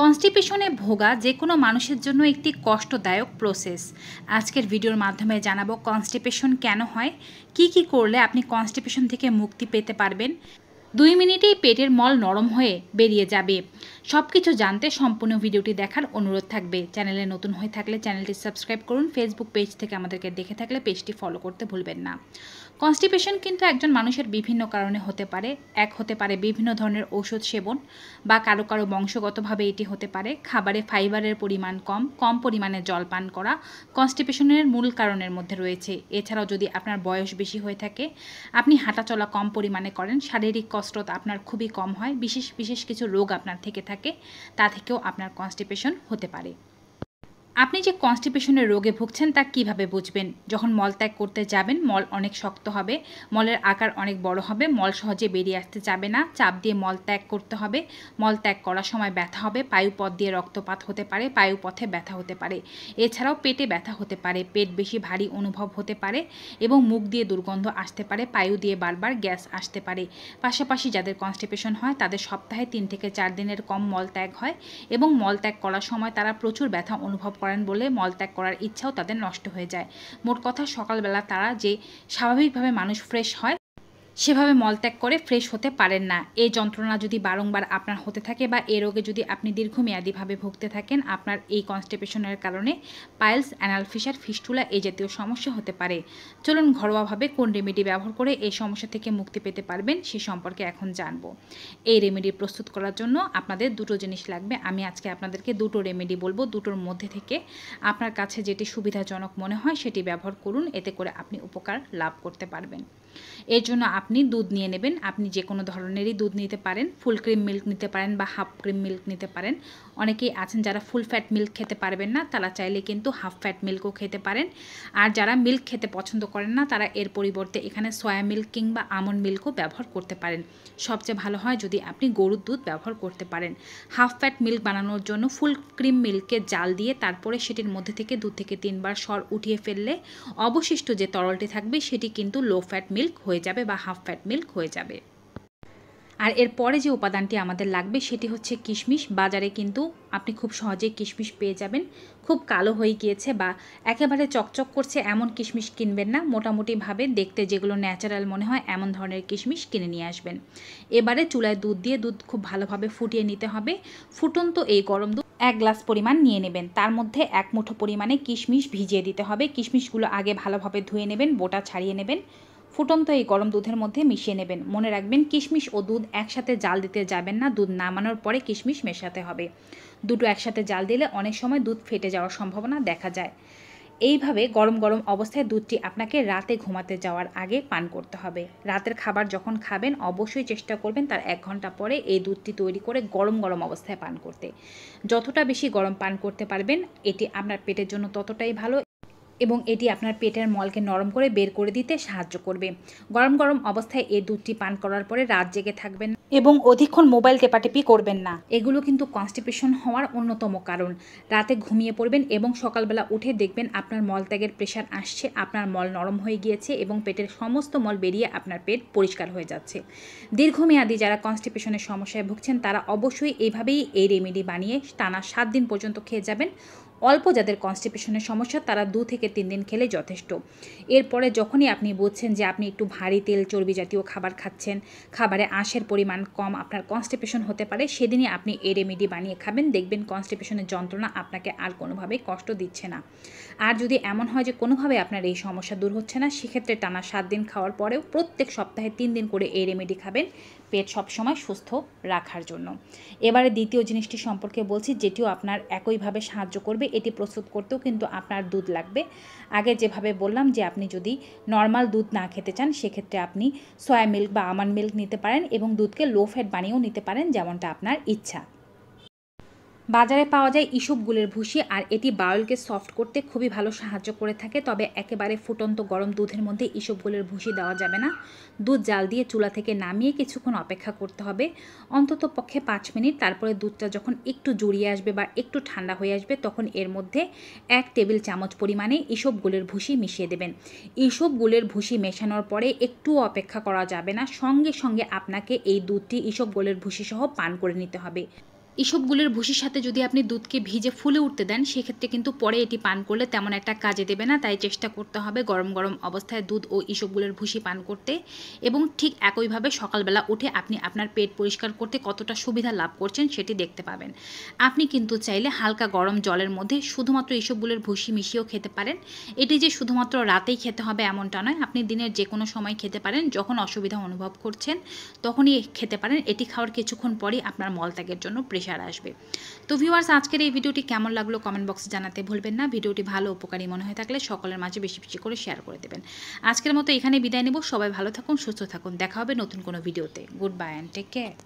কনস্টিপেশনে ভোগা যে কোনো মানুষের জন্য একটি কষ্টদায়ক প্রসেস আজকের ভিডিওর মাধ্যমে জানাবো কনস্টিপেশন কেন হয় কি কি করলে আপনি কনস্টিপেশন থেকে মুক্তি পেতে পারবেন দুই মিনিটেই পেটের মল নরম হয়ে বেরিয়ে যাবে সব কিছু জানতে সম্পূর্ণ ভিডিওটি দেখার অনুরোধ থাকবে চ্যানেলে নতুন হয়ে থাকলে চ্যানেলটি সাবস্ক্রাইব করুন ফেসবুক পেজ থেকে আমাদেরকে দেখে থাকলে পেজটি ফলো করতে ভুলবেন না কনস্টিপেশন কিন্তু একজন মানুষের বিভিন্ন কারণে হতে পারে এক হতে পারে বিভিন্ন ধরনের ঔষধ সেবন বা কারো কারো বংশগতভাবে এটি হতে পারে খাবারে ফাইবারের পরিমাণ কম কম পরিমাণে জল পান করা কনস্টিপেশনের মূল কারণের মধ্যে রয়েছে এছাড়াও যদি আপনার বয়স বেশি হয়ে থাকে আপনি হাঁটাচলা কম পরিমাণে করেন শারীরিক কসরত আপনার খুবই কম হয় বিশেষ বিশেষ কিছু রোগ আপনার থেকে থাকে তা থেকেও আপনার কনস্টিপেশন হতে পারে আপনি যে কনস্টিপেশনের রোগে ভুগছেন তা কিভাবে বুঝবেন যখন মল ত্যাগ করতে যাবেন মল অনেক শক্ত হবে মলের আকার অনেক বড় হবে মল সহজে বেরিয়ে আসতে যাবে না চাপ দিয়ে মল ত্যাগ করতে হবে মল ত্যাগ করার সময় ব্যথা হবে পায়ুপথ দিয়ে রক্তপাত হতে পারে পায়ুপথে ব্যথা হতে পারে এছাড়াও পেটে ব্যথা হতে পারে পেট বেশি ভারী অনুভব হতে পারে এবং মুখ দিয়ে দুর্গন্ধ আসতে পারে পায়ু দিয়ে বারবার গ্যাস আসতে পারে পাশাপাশি যাদের কনস্টিপেশন হয় তাদের সপ্তাহে তিন থেকে চার দিনের কম মল ত্যাগ হয় এবং মল ত্যাগ করার সময় তারা প্রচুর ব্যথা অনুভব করেন বলে মলত্যাগ করার ইচ্ছাও তাদের নষ্ট হয়ে যায় মোট কথা সকালবেলা তারা যে স্বাভাবিকভাবে মানুষ ফ্রেশ হয় সেভাবে মলত্যাগ করে ফ্রেশ হতে পারেন না এই যন্ত্রণা যদি বারংবার আপনার হতে থাকে বা এ রোগে যদি আপনি দীর্ঘমেয়াদীভাবে ভুগতে থাকেন আপনার এই কনস্টিপেশনের কারণে পাইলস অ্যানালফিসার ফিস্টুলা এই জাতীয় সমস্যা হতে পারে চলুন ঘরোয়াভাবে কোন রেমেডি ব্যবহার করে এই সমস্যা থেকে মুক্তি পেতে পারবেন সে সম্পর্কে এখন জানব এই রেমেডি প্রস্তুত করার জন্য আপনাদের দুটো জিনিস লাগবে আমি আজকে আপনাদেরকে দুটো রেমেডি বলবো দুটোর মধ্যে থেকে আপনার কাছে যেটি সুবিধাজনক মনে হয় সেটি ব্যবহার করুন এতে করে আপনি উপকার লাভ করতে পারবেন এর জন্য আপনি দুধ নিয়ে নেবেন আপনি যে কোনো ধরনেরই দুধ নিতে পারেন ফুল ক্রিম মিল্ক নিতে পারেন বা হাফ ক্রিম মিল্ক নিতে পারেন অনেকেই আছেন যারা ফুল ফ্যাট মিল্ক খেতে পারবেন না তারা চাইলে কিন্তু হাফ ফ্যাট মিল্কও খেতে পারেন আর যারা মিল্ক খেতে পছন্দ করেন না তারা এর পরিবর্তে এখানে সয়া মিল্ক কিংবা আমন্ড মিল্কও ব্যবহার করতে পারেন সবচেয়ে ভালো হয় যদি আপনি গরুর দুধ ব্যবহার করতে পারেন হাফ ফ্যাট মিল্ক বানানোর জন্য ফুল ক্রিম মিল্ককে জাল দিয়ে তারপরে সেটির মধ্যে থেকে দু থেকে তিনবার সর উঠিয়ে ফেললে অবশিষ্ট যে তরলটি থাকবে সেটি কিন্তু লো ফ্যাট মিল্ক মিল্ক হয়ে যাবে বা হাফ ফ্যাট মিল্ক হয়ে যাবে আর এরপরে যে উপাদানটি আমাদের লাগবে সেটি হচ্ছে কিশমিশ বাজারে কিন্তু আপনি খুব সহজেই কিশমিশ পেয়ে যাবেন খুব কালো হয়ে গিয়েছে বা একেবারে চকচক করছে এমন কিশমিশ কিনবেন না মোটামুটিভাবে দেখতে যেগুলো ন্যাচারাল মনে হয় এমন ধরনের কিশমিশ কিনে নিয়ে আসবেন এবারে চুলায় দুধ দিয়ে দুধ খুব ভালোভাবে ফুটিয়ে নিতে হবে ফুটন্ত এই গরম দুধ এক গ্লাস পরিমাণ নিয়ে নেবেন তার মধ্যে এক মুঠো পরিমাণে কিশমিশ ভিজিয়ে দিতে হবে কিশমিশগুলো আগে ভালোভাবে ধুয়ে নেবেন বোটা ছাড়িয়ে নেবেন ফুটন্ত এই গরম দুধের মধ্যে মিশিয়ে নেবেন মনে রাখবেন কিশমিশ ও দুধ একসাথে জাল দিতে যাবেন না দুধ নামানোর পরে কিশমিশ মেশাতে হবে দুটো একসাথে জাল দিলে অনেক সময় দুধ ফেটে যাওয়ার সম্ভাবনা দেখা যায় এইভাবে গরম গরম অবস্থায় দুধটি আপনাকে রাতে ঘুমাতে যাওয়ার আগে পান করতে হবে রাতের খাবার যখন খাবেন অবশ্যই চেষ্টা করবেন তার এক ঘন্টা পরে এই দুধটি তৈরি করে গরম গরম অবস্থায় পান করতে যতটা বেশি গরম পান করতে পারবেন এটি আপনার পেটের জন্য ততটাই ভালো এবং এটি আপনার পেটের মলকে নরম করে বের করে দিতে সাহায্য করবে গরম গরম অবস্থায় এই দুধটি পান করার পরে রাত জেগে থাকবেন এবং অধিকক্ষণ মোবাইল টেপাটেপি করবেন না এগুলো কিন্তু কনস্টিপেশন হওয়ার অন্যতম কারণ রাতে ঘুমিয়ে পড়বেন এবং সকালবেলা উঠে দেখবেন আপনার মলত্যাগের প্রেশার আসছে আপনার মল নরম হয়ে গিয়েছে এবং পেটের সমস্ত মল বেরিয়ে আপনার পেট পরিষ্কার হয়ে যাচ্ছে দীর্ঘমেয়াদী যারা কনস্টিপেশনের সমস্যায় ভুগছেন তারা অবশ্যই এইভাবেই এই রেমেডি বানিয়ে টানা সাত দিন পর্যন্ত খেয়ে যাবেন অল্প যাদের কনস্টিপেশনের সমস্যা তারা দু থেকে তিন দিন খেলে যথেষ্ট এরপরে যখনই আপনি বুঝছেন যে আপনি একটু ভারী তেল চর্বি জাতীয় খাবার খাচ্ছেন খাবারে আঁশের পরিমাণ কম আপনার কনস্টিপেশন হতে পারে সেদিনই আপনি এ রেমেডি বানিয়ে খাবেন দেখবেন কনস্টিপেশনের যন্ত্রণা আপনাকে আর কোনোভাবেই কষ্ট দিচ্ছে না আর যদি এমন হয় যে কোনোভাবে আপনার এই সমস্যা দূর হচ্ছে না সেক্ষেত্রে টানা সাত দিন খাওয়ার পরেও প্রত্যেক সপ্তাহে তিন দিন করে এই রেমেডি খাবেন পেট সবসময় সুস্থ রাখার জন্য এবারে দ্বিতীয় জিনিসটি সম্পর্কে বলছি যেটিও আপনার একইভাবে সাহায্য করবে এটি প্রস্তুত করতেও কিন্তু আপনার দুধ লাগবে আগে যেভাবে বললাম যে আপনি যদি নর্মাল দুধ না খেতে চান সেক্ষেত্রে আপনি সয়া মিল্ক বা আমন্ড মিল্ক নিতে পারেন এবং দুধকে লো ফ্যাট বানিয়েও নিতে পারেন যেমনটা আপনার ইচ্ছা বাজারে পাওয়া যায় ইসবগুলের ভুসি আর এটি বাউলকে সফট করতে খুবই ভালো সাহায্য করে থাকে তবে একেবারে ফুটন্ত গরম দুধের মধ্যে ইসবগুলের ভুসি দেওয়া যাবে না দুধ জাল দিয়ে চুলা থেকে নামিয়ে কিছুক্ষণ অপেক্ষা করতে হবে অন্তত পক্ষে পাঁচ মিনিট তারপরে দুধটা যখন একটু জড়িয়ে আসবে বা একটু ঠান্ডা হয়ে আসবে তখন এর মধ্যে এক টেবিল চামচ পরিমাণে ইসবগুলের ভুসি মিশিয়ে দেবেন ইসবগুলের ভুসি মেশানোর পরে একটু অপেক্ষা করা যাবে না সঙ্গে সঙ্গে আপনাকে এই দুধটি ইসবগুলের ভুসিসহ পান করে নিতে হবে এসবগুলোর ভুষির সাথে যদি আপনি দুধকে ভিজে ফুলে উঠতে দেন সেক্ষেত্রে কিন্তু পরে এটি পান করলে তেমন একটা কাজে দেবে না তাই চেষ্টা করতে হবে গরম গরম অবস্থায় দুধ ও এসবগুলোর ভুষি পান করতে এবং ঠিক একইভাবে সকালবেলা উঠে আপনি আপনার পেট পরিষ্কার করতে কতটা সুবিধা লাভ করছেন সেটি দেখতে পাবেন আপনি কিন্তু চাইলে হালকা গরম জলের মধ্যে শুধুমাত্র এসবগুলোর ভুষি মিশিয়েও খেতে পারেন এটি যে শুধুমাত্র রাতেই খেতে হবে এমনটা নয় আপনি দিনের যে কোনো সময় খেতে পারেন যখন অসুবিধা অনুভব করছেন তখনই খেতে পারেন এটি খাওয়ার কিছুক্ষণ পরই আপনার মলত্যাগের জন্য প্রেস প্রেশার আসবে তো ভিউয়ার্স আজকের এই ভিডিওটি কেমন লাগলো কমেন্ট বক্সে জানাতে ভুলবেন না ভিডিওটি ভালো উপকারী মনে হয়ে থাকলে সকলের মাঝে বেশি বেশি করে শেয়ার করে দেবেন আজকের মতো এখানে বিদায় নেব সবাই ভালো থাকুন সুস্থ থাকুন দেখা হবে নতুন কোনো ভিডিওতে good bye and take care